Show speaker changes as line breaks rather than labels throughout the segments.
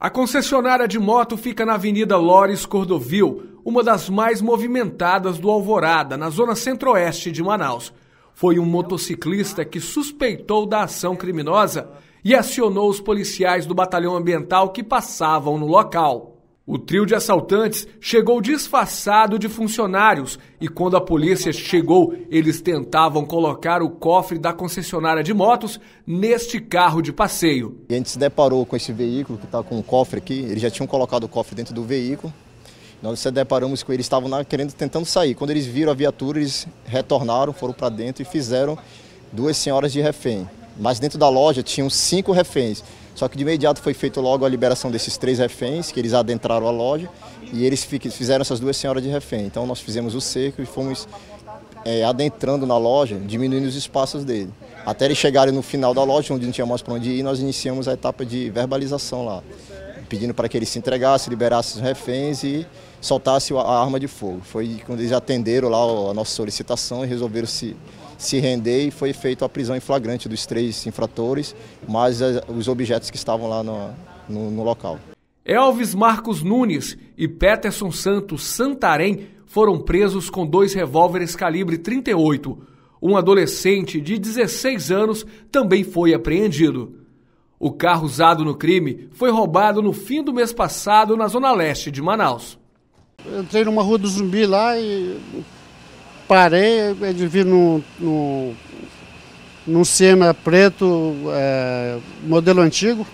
A concessionária de moto fica na Avenida Lores Cordovil, uma das mais movimentadas do Alvorada, na zona centro-oeste de Manaus. Foi um motociclista que suspeitou da ação criminosa e acionou os policiais do batalhão ambiental que passavam no local. O trio de assaltantes chegou disfarçado de funcionários e, quando a polícia chegou, eles tentavam colocar o
cofre da concessionária de motos neste carro de passeio. E a gente se deparou com esse veículo que está com o cofre aqui, eles já tinham colocado o cofre dentro do veículo. Nós se deparamos com eles, estavam lá querendo, tentando sair. Quando eles viram a viatura, eles retornaram, foram para dentro e fizeram duas senhoras de refém. Mas dentro da loja tinham cinco reféns. Só que de imediato foi feita logo a liberação desses três reféns, que eles adentraram a loja e eles fizeram essas duas senhoras de refém. Então nós fizemos o cerco e fomos é, adentrando na loja, diminuindo os espaços dele. Até eles chegarem no final da loja, onde não tinha mais para onde ir, nós iniciamos a etapa de verbalização lá, pedindo para que eles se entregassem, liberassem os reféns e soltassem a arma de fogo. Foi quando eles atenderam lá a nossa solicitação e resolveram se se render e foi feita a prisão em flagrante dos três infratores, mas os objetos que estavam lá no, no, no local.
Elvis Marcos Nunes e Peterson Santos Santarém foram presos com dois revólveres calibre 38. Um adolescente de 16 anos também foi apreendido. O carro usado no crime foi roubado no fim do mês passado na zona leste de Manaus.
Eu entrei numa rua do Zumbi lá e parei, eles viram num, num, Siena preto, é, modelo antigo.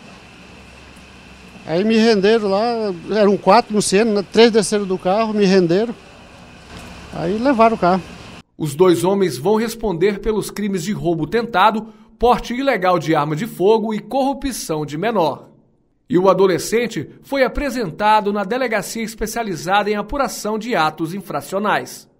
Aí me renderam lá, eram quatro no Siena, né, três desceram do carro, me renderam. Aí levaram o carro. Os dois homens vão responder pelos crimes
de roubo tentado, porte ilegal de arma de fogo e corrupção de menor. E o adolescente foi apresentado na delegacia especializada em apuração de atos infracionais.